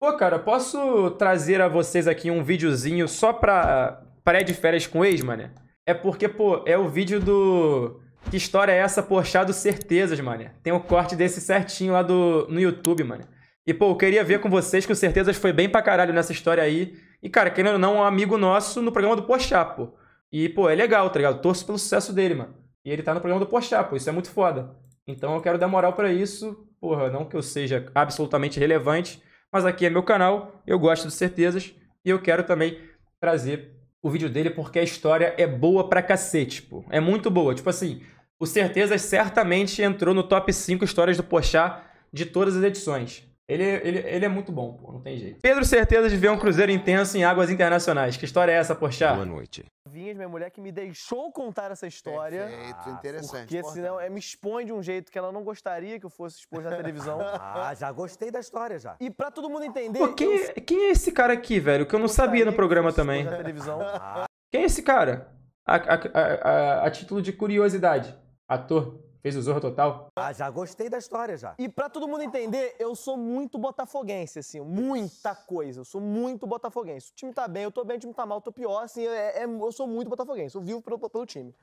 Pô, cara, posso trazer a vocês aqui um videozinho só pra pré de férias com ex, mané? É porque, pô, é o vídeo do... Que história é essa, Porchado Certezas, mané? Tem o um corte desse certinho lá do... no YouTube, mané. E, pô, eu queria ver com vocês que o Certezas foi bem pra caralho nessa história aí. E, cara, querendo ou não, um amigo nosso no programa do Poxa, pô. E, pô, é legal, tá ligado? Torço pelo sucesso dele, mano. E ele tá no programa do Poxa, pô. Isso é muito foda. Então eu quero dar moral para isso. Porra, não que eu seja absolutamente relevante, mas aqui é meu canal, eu gosto de certezas e eu quero também trazer o vídeo dele porque a história é boa pra cacete, pô. É muito boa. Tipo assim, o Certezas certamente entrou no top 5 histórias do Pochá de todas as edições. Ele, ele, ele é muito bom, pô, não tem jeito. Pedro Certezas vê um cruzeiro intenso em águas internacionais. Que história é essa, Pochá? Boa noite. Vinhas, minha mulher, que me deixou contar essa história. Perfeito, ah, interessante. Porque senão é, me expõe de um jeito que ela não gostaria que eu fosse exposto na televisão. ah, já gostei da história já. E pra todo mundo entender. Pô, quem, eu... É, quem é esse cara aqui, velho? Que eu não sabia no programa também. Na televisão. Ah. Quem é esse cara? A, a, a, a título de curiosidade. Ator. Fez o zorro Total? Ah, já gostei da história já. E pra todo mundo entender, eu sou muito botafoguense, assim, muita coisa. Eu sou muito botafoguense. O time tá bem, eu tô bem, o time tá mal, eu tô pior, assim, é, é, eu sou muito botafoguense. Eu vivo pelo, pelo time.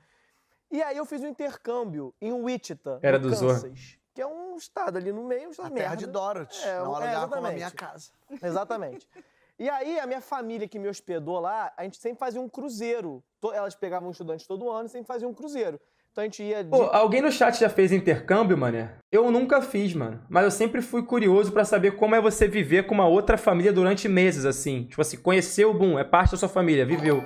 E aí eu fiz um intercâmbio em Wichita, Era do Zorro. que é um estado ali no meio, um estado A merda. terra de Dorothy, é, na hora é, da como a exatamente. minha casa. Exatamente. E aí, a minha família que me hospedou lá, a gente sempre fazia um cruzeiro. Elas pegavam estudantes todo ano e sempre fazia um cruzeiro. Pô, alguém no chat já fez intercâmbio, mané? Eu nunca fiz, mano. Mas eu sempre fui curioso para saber como é você viver com uma outra família durante meses, assim. Tipo assim, conheceu, boom, é parte da sua família, viveu.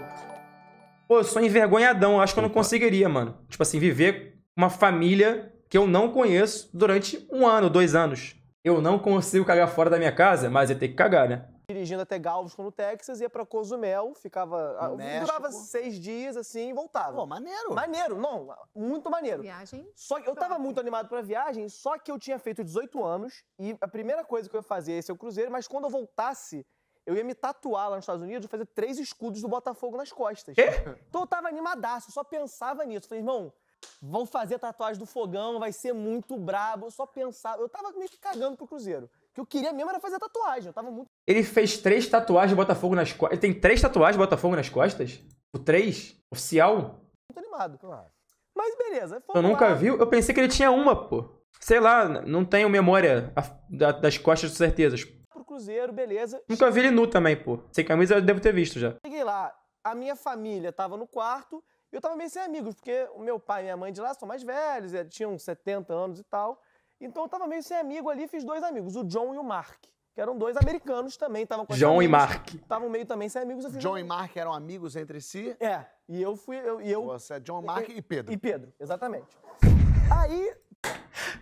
Pô, eu sou envergonhadão, acho que eu não conseguiria, mano. Tipo assim, viver uma família que eu não conheço durante um ano, dois anos. Eu não consigo cagar fora da minha casa, mas ia ter que cagar, né? dirigindo até Galveston, no Texas, ia pra Cozumel, ficava. Ah, México. Durava seis dias assim e voltava. Pô, maneiro. Maneiro, não, muito maneiro. Viagem. Só que eu tava muito animado pra viagem, só que eu tinha feito 18 anos e a primeira coisa que eu ia fazer ia ser o cruzeiro, mas quando eu voltasse, eu ia me tatuar lá nos Estados Unidos e fazer três escudos do Botafogo nas costas. Quê? Então eu tava animadaço, só pensava nisso. Falei, irmão, vão fazer tatuagem do fogão, vai ser muito brabo. Eu só pensava. Eu tava meio que cagando pro Cruzeiro que eu queria mesmo era fazer tatuagem. Eu tava muito. Ele fez três tatuagens de Botafogo nas costas. Ele tem três tatuagens de Botafogo nas costas? O três? Oficial? Muito animado. Claro. Mas beleza. Eu nunca vi Eu pensei que ele tinha uma, pô. Sei lá, não tenho memória das costas de certezas. Pro Cruzeiro, beleza. Nunca vi ele nu também, pô. Sem camisa eu devo ter visto já. Cheguei lá, a minha família tava no quarto, eu tava meio sem amigos, porque o meu pai e minha mãe de lá são mais velhos, é, tinham 70 anos e tal. Então eu tava meio sem amigo ali, fiz dois amigos, o John e o Mark. Que eram dois americanos também, estavam com John amigos, e Mark. Estavam meio também sem amigos. Assim, John e Mark eram amigos entre si? É. E eu fui. Eu, e eu, Você é John, Mark e, e Pedro. E Pedro, exatamente. Aí.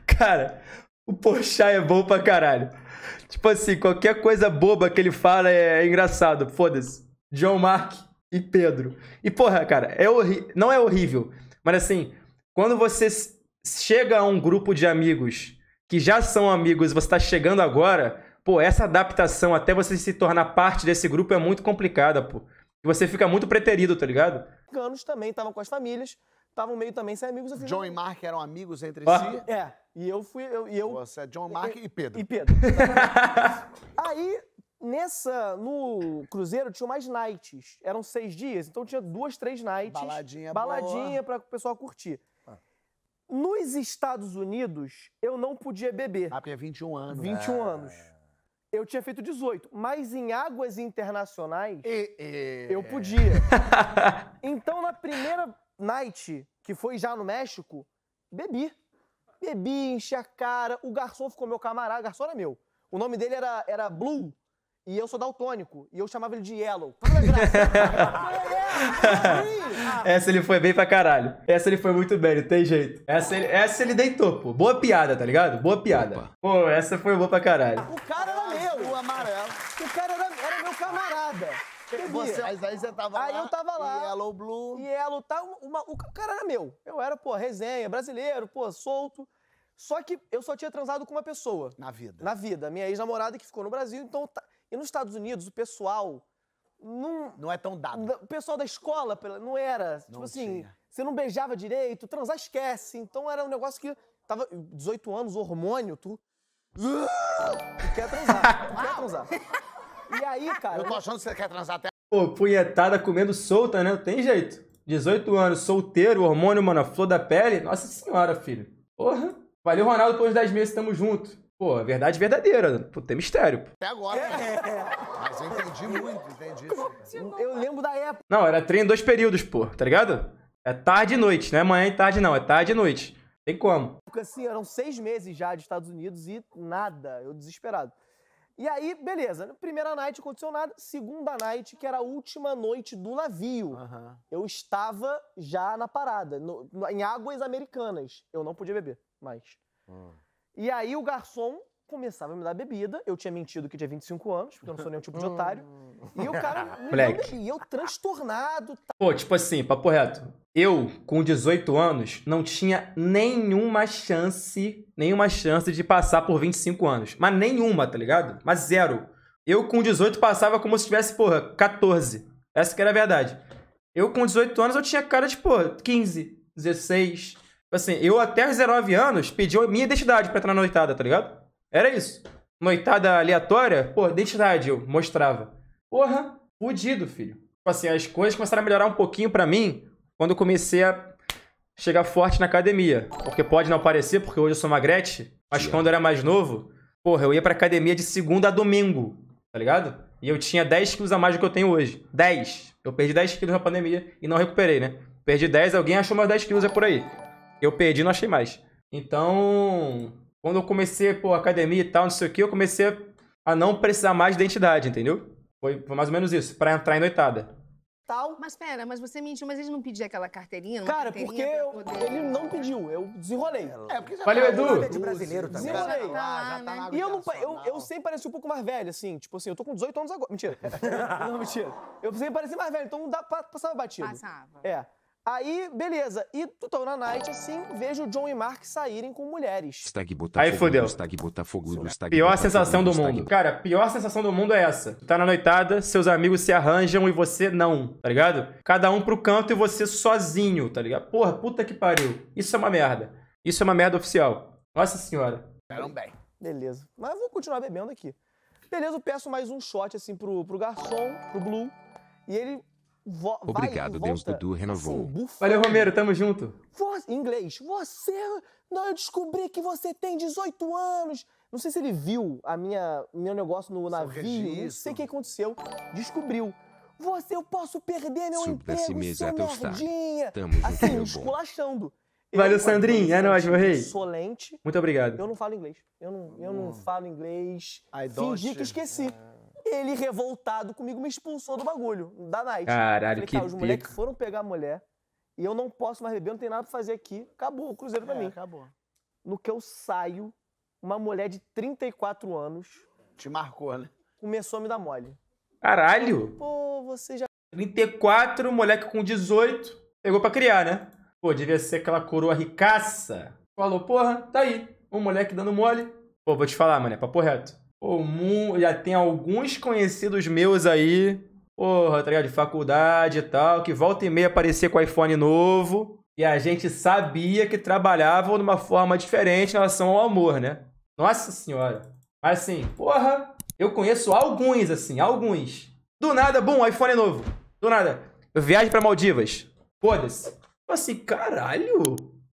Cara, o poxa é bom pra caralho. Tipo assim, qualquer coisa boba que ele fala é, é engraçado. Foda-se. John Mark e Pedro. E porra, cara, é horri... não é horrível, mas assim, quando você chega a um grupo de amigos que já são amigos e você está chegando agora, pô, essa adaptação até você se tornar parte desse grupo é muito complicada, pô. você fica muito preterido, tá ligado? Anos também estavam com as famílias, estavam meio também sem amigos. Assim, John e Mark eram amigos entre ah. si? É. E eu fui. Eu, e eu, você é John, Mark e, é, e Pedro. E Pedro. Aí, nessa. No Cruzeiro tinha mais nights. Eram seis dias, então tinha duas, três nights. Baladinha, Baladinha boa. pra o pessoal curtir. Nos Estados Unidos, eu não podia beber. Ah, porque é 21 anos. 21 é. Ah. anos. Eu tinha feito 18, mas em águas internacionais e, e... eu podia. então, na primeira night, que foi já no México, bebi. Bebi, enchi a cara. O garçom ficou meu camarada, o garçom era meu. O nome dele era, era Blue. E eu sou daltônico. E eu chamava ele de Yellow. Fala graça. essa ele foi bem pra caralho. Essa ele foi muito bem, não tem jeito. Essa ele, essa ele deitou, pô. Boa piada, tá ligado? Boa piada. Opa. Pô, essa foi boa pra caralho. O cara era meu. O amarelo. O cara era, era meu camarada. Você, mas aí você tava aí lá. Aí eu tava lá. Yellow, blue. Yellow, tá, uma, o cara era meu. Eu era, pô, resenha, brasileiro, pô, solto. Só que eu só tinha transado com uma pessoa. Na vida. Na vida. Minha ex-namorada que ficou no Brasil, então... Tá, e nos Estados Unidos, o pessoal. Não, não é tão dado. O pessoal da escola não era. Tipo não tipo assim, tinha. você não beijava direito, transar esquece. Então era um negócio que. Tava 18 anos, hormônio, tu. tu quer transar. Tu quer transar. E aí, cara. Eu tô achando que você quer transar até. Pô, punhetada comendo solta, né? Não tem jeito. 18 anos, solteiro, hormônio, mano, flor da pele. Nossa senhora, filho. Porra. Valeu, Ronaldo, pelos 10 meses, tamo junto. Pô, a é verdade verdadeira. Pô, tem mistério. Pô. Até agora. É. Né? Mas eu entendi muito, entendi. Isso. Eu lembro da época. Não, era trem em dois períodos, pô, tá ligado? É tarde e noite, não é manhã e tarde, não. É tarde e noite. Tem como. Porque assim, eram seis meses já de Estados Unidos e nada. Eu desesperado. E aí, beleza. Primeira night, aconteceu nada. Segunda night, que era a última noite do navio. Uhum. Eu estava já na parada, no, em águas americanas. Eu não podia beber mais. Hum. E aí o garçom começava a me dar bebida. Eu tinha mentido que tinha 25 anos, porque eu não sou nenhum tipo de hum. otário. e o cara me Moleque. E eu transtornado. Tá... Pô, tipo assim, papo reto. Eu, com 18 anos, não tinha nenhuma chance, nenhuma chance de passar por 25 anos. Mas nenhuma, tá ligado? Mas zero. Eu, com 18, passava como se tivesse, porra, 14. Essa que era a verdade. Eu, com 18 anos, eu tinha cara de, porra, 15, 16 Tipo assim, eu até os 19 anos pedi a minha identidade pra entrar na noitada, tá ligado? Era isso. Noitada aleatória, pô, identidade eu mostrava. Porra, fudido, filho. Tipo assim, as coisas começaram a melhorar um pouquinho pra mim quando eu comecei a chegar forte na academia. Porque pode não parecer, porque hoje eu sou magrete, mas quando eu era mais novo, porra, eu ia pra academia de segunda a domingo, tá ligado? E eu tinha 10 quilos a mais do que eu tenho hoje. 10. Eu perdi 10 quilos na pandemia e não recuperei, né? Perdi 10, alguém achou mais 10 quilos é por aí. Eu perdi, não achei mais. Então, quando eu comecei, pô, academia e tal, não sei o que, eu comecei a não precisar mais de identidade, entendeu? Foi, foi mais ou menos isso, para entrar em noitada. Tal. Mas pera, mas você mentiu, mas ele não pediu aquela carteirinha? Cara, carteirinha porque eu, ele não pediu, eu desenrolei. É, porque já Valeu, tá Edu. de brasileiro também. Desenrolei. Tá lá, tá lá, e eu, não, eu, eu sempre pareci um pouco mais velho, assim, tipo assim, eu tô com 18 anos agora. Mentira. não, mentira. Eu sempre pareci mais velho, então dá, passava batido. Passava. É. Aí, beleza. E do na night, assim, vejo John e Mark saírem com mulheres. Stag Botafogo, Aí fodeu. Stag Stag pior sensação do mundo. Cara, pior sensação do mundo é essa. Tu tá na noitada, seus amigos se arranjam e você não, tá ligado? Cada um pro canto e você sozinho, tá ligado? Porra, puta que pariu. Isso é uma merda. Isso é uma merda oficial. Nossa senhora. Também. Beleza. Mas vou continuar bebendo aqui. Beleza, eu peço mais um shot, assim, pro, pro garçom, pro Blue. E ele Vo Obrigado, Deus Dudu renovou. Assim, Valeu, Romero, tamo junto. Você, inglês, você. Não, eu descobri que você tem 18 anos. Não sei se ele viu a minha meu negócio no navio, é não sei o que aconteceu. Descobriu. Você, eu posso perder meu emprego, seu merdinha. Tamo junto, assim, meu esculachando. Valeu, Sandrinho. É nóis, meu rei. Solente. Muito obrigado. Eu não falo inglês. Eu não, eu hum. não falo inglês. I Fingi que esqueci. É ele revoltado comigo me expulsou do bagulho, da night. Caralho, falei, que cara, os moleques foram pegar a mulher e eu não posso mais beber, não tem nada pra fazer aqui. Acabou o cruzeiro pra é, mim. acabou. No que eu saio, uma mulher de 34 anos... Te marcou, né? Começou a me dar mole. Caralho! Pô, você já... 34, moleque com 18, pegou pra criar, né? Pô, devia ser aquela coroa ricaça. Falou, porra, tá aí. Um moleque dando mole. Pô, vou te falar, mano, é papo reto. Comum, já tem alguns conhecidos meus aí, porra, tá ligado? De faculdade e tal, que volta e meia aparecer com iPhone novo. E a gente sabia que trabalhavam de uma forma diferente em relação ao amor, né? Nossa senhora. Mas assim, porra, eu conheço alguns, assim, alguns. Do nada, bum, iPhone novo. Do nada. Eu viajo pra Maldivas. Foda-se. Tipo assim, caralho.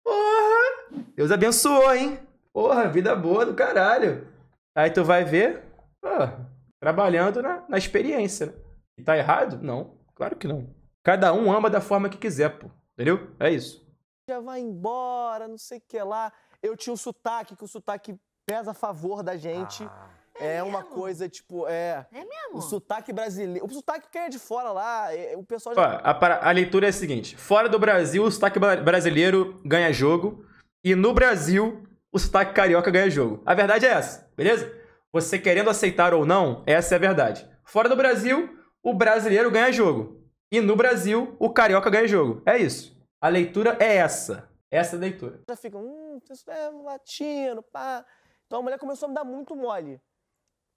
Porra. Deus abençoou, hein? Porra, vida boa do caralho. Aí tu vai ver, ah, trabalhando na, na experiência. E tá errado? Não, claro que não. Cada um ama da forma que quiser, pô. Entendeu? É isso. Já vai embora, não sei o que lá. Eu tinha um sotaque, que o sotaque pesa a favor da gente. Ah. É, é uma coisa, tipo, é. É mesmo? O sotaque brasileiro. O sotaque que é de fora lá, é, o pessoal já... Ó, a, a, leitura é a seguinte: fora do Brasil, o sotaque brasileiro ganha jogo. E no Brasil, o sotaque carioca ganha jogo. A verdade é essa, beleza? Você querendo aceitar ou não, essa é a verdade. Fora do Brasil, o brasileiro ganha jogo. E no Brasil, o carioca ganha jogo. É isso. A leitura é essa. Essa é a leitura. Já fica, hum, isso é latino, pá. Então a mulher começou a me dar muito mole.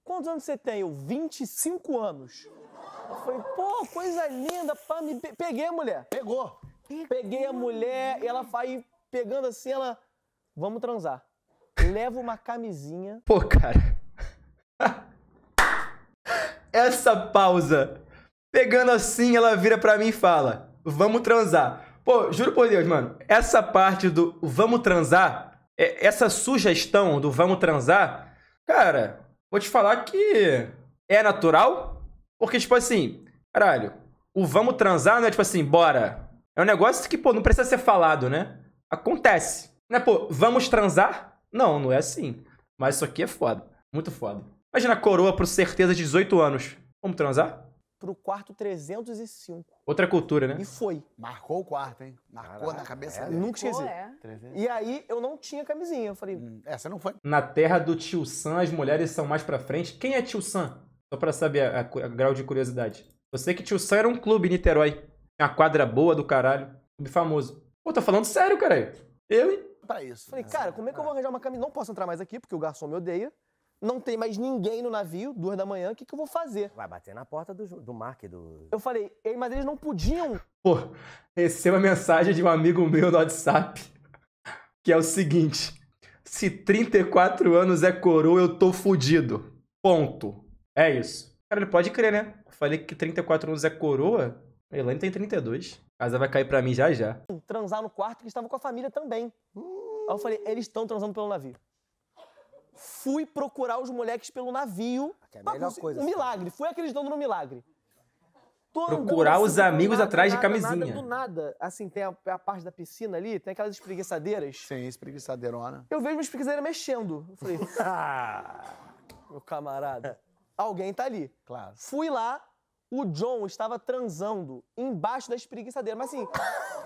Quantos anos você tem? Eu, 25 anos. Eu falei, pô, coisa linda, pá, me pe peguei a mulher. Pegou. Peguei a mulher e ela vai pegando assim, ela, vamos transar leva uma camisinha. Pô, cara. Essa pausa. Pegando assim, ela vira para mim e fala: Vamos transar. Pô, juro por Deus, mano. Essa parte do vamos transar, é, essa sugestão do vamos transar, cara, vou te falar que é natural. Porque, tipo assim, caralho, o vamos transar não é tipo assim, bora. É um negócio que, pô, não precisa ser falado, né? Acontece. Não é, pô, vamos transar? Não, não é assim. Mas isso aqui é foda. Muito foda. Imagina a coroa por certeza de 18 anos. Vamos transar? Pro quarto 305. Outra cultura, né? E foi. Marcou o quarto, hein? Marcou Caraca, na cabeça é, dele. Nunca esqueci. É. E aí eu não tinha camisinha. Eu falei, hum, essa é, não foi. Na terra do tio Sam, as mulheres são mais pra frente. Quem é tio Sam? Só pra saber a, a, a grau de curiosidade. Eu sei que tio Sam era um clube em Niterói. uma quadra boa do caralho. Clube famoso. Pô, tô falando sério, caralho. Eu, hein? pra isso. Falei, né? cara, como é que eu vou é. arranjar uma camisa? Não posso entrar mais aqui, porque o garçom me odeia. Não tem mais ninguém no navio, duas da manhã, o que, que eu vou fazer? Vai bater na porta do, do Mark, do... Eu falei, mas eles não podiam. Pô, recebo a mensagem de um amigo meu no WhatsApp, que é o seguinte, se 34 anos é coroa, eu tô fudido. Ponto. É isso. Cara, ele pode crer, né? Eu falei que 34 anos é coroa, ainda tem 32. A casa vai cair pra mim já já. Transar no quarto que estava com a família também. Aí eu falei, eles estão transando pelo navio. Fui procurar os moleques pelo navio. Que é a melhor coisa. Um assim. milagre. Fui acreditando no milagre. procurar assim, os amigos nada, atrás de camisinha. Nada, do nada, assim, tem a, a, parte da piscina ali, tem aquelas espreguiçadeiras. Sim, espreguiçadeirona. Eu vejo uma espreguiçadeira mexendo. Eu falei, ah, meu camarada, alguém tá ali. Claro. Fui lá, o John estava transando embaixo da espreguiçadeira. Mas assim,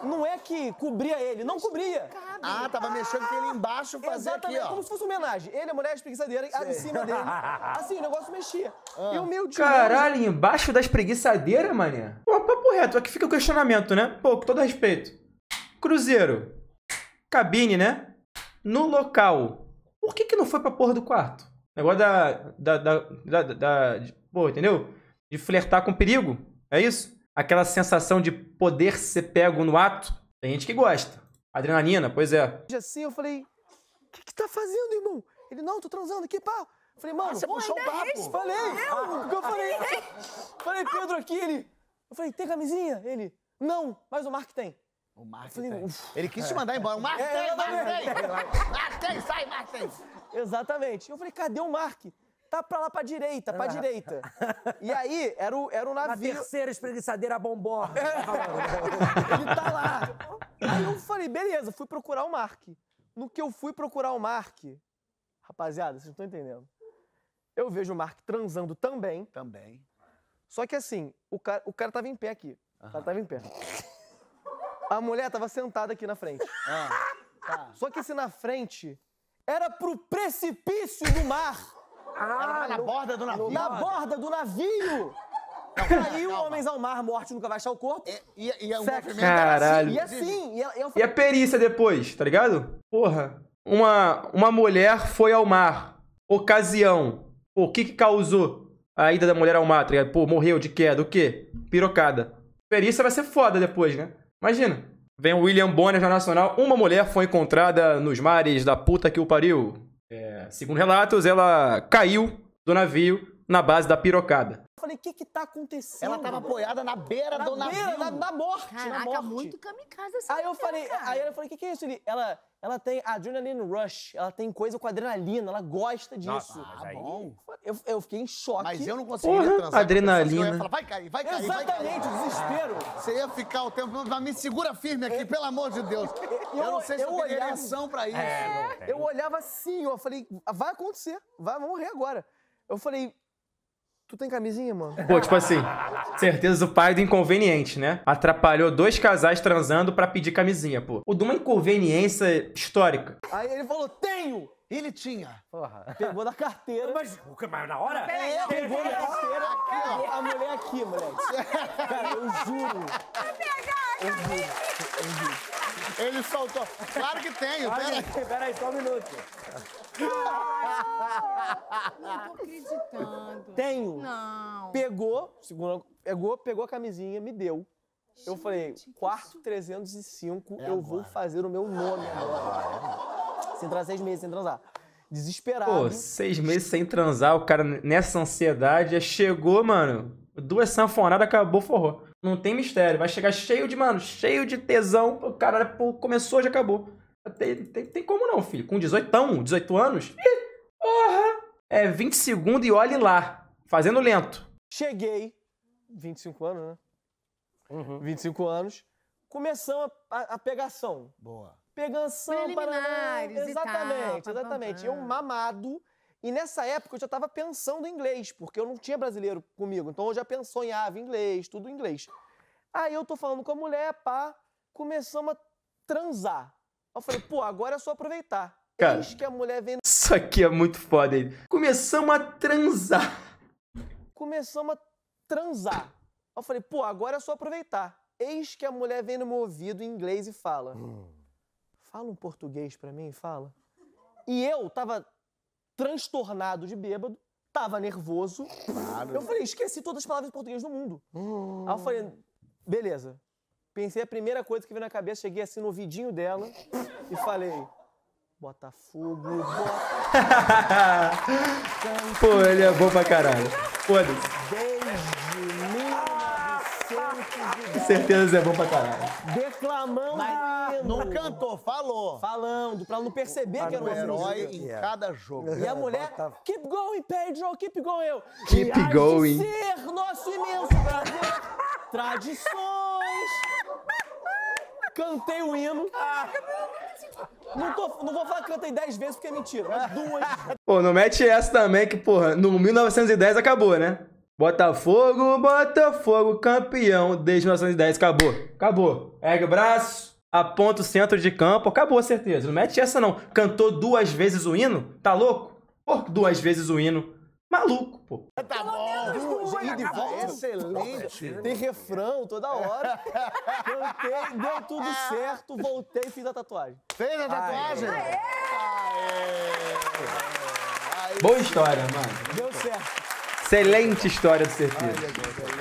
não é que cobria ele, não cobria. Ah, tava mexendo com ele embaixo fazendo Exatamente, aqui, ó. como se fosse homenagem. Ele, a mulher espreguiçadeira, Sei. em cima dele. Assim, o negócio mexia. Ah. E o meu tio... Caralho, hoje... embaixo da espreguiçadeira, mané? Pô, papo reto, aqui fica o questionamento, né? Pô, com todo respeito. Cruzeiro. Cabine, né? No local. Por que que não foi pra porra do quarto? Negócio da... da, da, da, da, da pô, entendeu? de flertar com perigo. É isso? Aquela sensação de poder ser pego no ato. Tem gente que gosta. Adrenalina, pois é. Assim, eu falei, o que, que tá fazendo, irmão? Ele, não, tô transando aqui, pá. falei, mano, você puxou o papo. Né? Falei, ah, eu falei, falei, Pedro aqui, ele. Eu falei, tem camisinha? Ele, não, mas o Mark tem. O Mark falei, tem. Uf. Ele quis te mandar embora. O Mark é, tem, o Mark tem. Mark tem, sai, Mark tem. Exatamente. Eu falei, cadê o Mark? Tá pra lá pra direita, pra direita. E aí, era o, era o navio. A terceira espreguiçadeira bombó. É. Ele tá lá. Aí eu falei, beleza, fui procurar o Mark. No que eu fui procurar o Mark, rapaziada, vocês não estão entendendo. Eu vejo o Mark transando também. Também. Só que assim, o cara, o cara tava em pé aqui. O cara tava em pé. A mulher tava sentada aqui na frente. Ah, tá. Só que esse na frente era pro precipício do mar. Tá ah, na no, borda do navio. Na borda do navio! Caiu Homens ao Mar, Morte Nunca Vai Achar o Corpo. E, e, e é um Caralho. E assim... E, eu... É, e é a perícia depois, tá ligado? Porra. Uma, uma mulher foi ao mar. Ocasião. o que que causou a ida da mulher ao mar, tá ligado? Pô, morreu de queda, o quê? Pirocada. Perícia vai ser foda depois, né? Imagina. Vem o William Bonner, Jornal Nacional. Uma mulher foi encontrada nos mares da puta que o pariu. É, segundo relatos, ela caiu do navio na base da pirocada. Eu falei, o que que tá acontecendo? Ela tava apoiada na beira na do navio. Beira, na, na morte, Caraca, na morte. muito kamikaze essa aí eu falei, cara. Aí ela falou o que que é isso? ela, ela tem adrenaline rush, ela tem coisa com adrenalina, ela gosta disso. Nossa, ah, bom. Eu, eu, fiquei em choque. Mas eu não conseguia transar. Adrenalina. Eu ia falar, vai cair, vai cair, Exatamente, vai cair. desespero. Ah, você ia ficar o tempo mas me segura firme aqui, pelo amor de Deus. Eu, eu não sei se eu tenho reação pra é, isso. É, eu olhava assim, eu falei, vai acontecer, vai, vamos morrer agora. Eu falei, Tu tem camisinha, mano? Pô, tipo assim, certeza do pai do inconveniente, né? Atrapalhou dois casais transando pra pedir camisinha, pô. O de uma inconveniência histórica. Aí ele falou, tenho! Ele tinha. Porra. Pegou da carteira. Mas, mas na hora? É, pegou da carteira. Aqui, ó. A mulher aqui, moleque. Cara, eu juro. Eu juro. Eu juro. Ele soltou. Claro que tenho, peraí. Peraí, só um minuto. Não tô acreditando. Tenho. Não. Pegou, segurou, pegou, pegou a camisinha, me deu. eu falei, quarto isso? 305, É eu vou fazer o meu nome é agora. Sem entrar seis meses, sem transar. Desesperado. Pô, seis meses sem transar, o cara nessa ansiedade já chegou, mano. Duas sanfonadas, acabou, forró. Não tem mistério. Vai chegar cheio de, mano, cheio de tesão. O cara pô, começou, já acabou. Tem, tem, tem como não, filho. Com 18, 18 anos? Ih, porra! É 20 segundos e olhe lá. Fazendo lento. Cheguei, 25 anos, né? Uhum. 25 anos. Começamos a, a, pegação. Boa. Pegação, para Exatamente, tal, exatamente. Eu mamado. E nessa época eu já tava pensando em inglês, porque eu não tinha brasileiro comigo. Então eu já pensonhava em inglês, tudo em inglês. Aí eu tô falando com a mulher, pá, começamos a transar. Eu falei, pô, agora é só aproveitar. Cara, Eis que a mulher vem... Isso aqui é muito foda, hein? Começamos a transar. Começamos a transar. Eu falei, pô, agora é só aproveitar. Eis que a mulher vem no meu ouvido em inglês e fala... Hum. Fala um português pra mim, fala. E eu tava transtornado de bêbado, tava nervoso. Claro. Eu falei, esqueci todas as palavras de português do mundo. Hum. Aí eu falei, beleza, Pensei a primeira coisa que veio na cabeça, cheguei assim no vidinho dela e falei: Botafogo, Botafogo. Pô, ele é bom pra caralho. Foda-se. Desde 1900 Certeza é bom pra caralho. Declamando. Mas não cantou, falou. Falando, pra não perceber que era um herói em cada jogo. E a mulher, keep going, Pedro, keep going. Eu. Keep e going. ser nosso imenso prazer, tradição cantei o hino. Não, tô, não vou falar que cantei 10 vezes porque é mentira, mas duas. Pô, não mete essa também que, porra, no 1910 acabou, né? Botafogo, Botafogo, campeão desde 1910. Acabou, acabou. Ergue o braço, aponta o centro de campo, acabou, certeza. Não mete essa não. Cantou duas vezes o hino? Tá louco? Por duas vezes o hino? maluco, pô. Tá bom, duas e de volta. Excelente. Tem refrão toda hora. Cantei, deu tudo ah. certo, voltei e fiz a tatuagem. Fez a tatuagem? Aê! Aê! Aê! Boa história, mano. Deu certo. Excelente história do Certeza.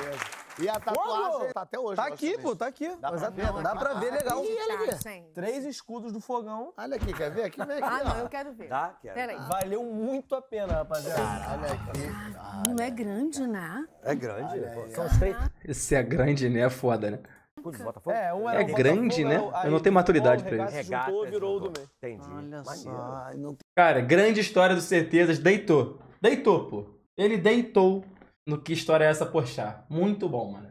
E a tatuagem tá até hoje. Tá aqui, pô, tá aqui. Dá Mas pra ver, dá, né? dá pra ver tá legal. Ih, olha aqui. Três escudos do fogão. Olha aqui, quer ver? Aqui, vem aqui. Ah, não, eu quero ver. Tá, quero. Peraí. Valeu muito a pena, rapaziada. Caralho, olha aqui. Não é grande, né? É grande. São os três. Se é grande, né? É foda, né? É, um é grande, né? Aí, eu não tenho maturidade para isso. Regata, juntou, virou do meio. Entendi. Olha só. Cara, grande história do Certezas. Deitou. Deitou, pô. Ele deitou no Que História é Essa Porchá. Muito bom, mano.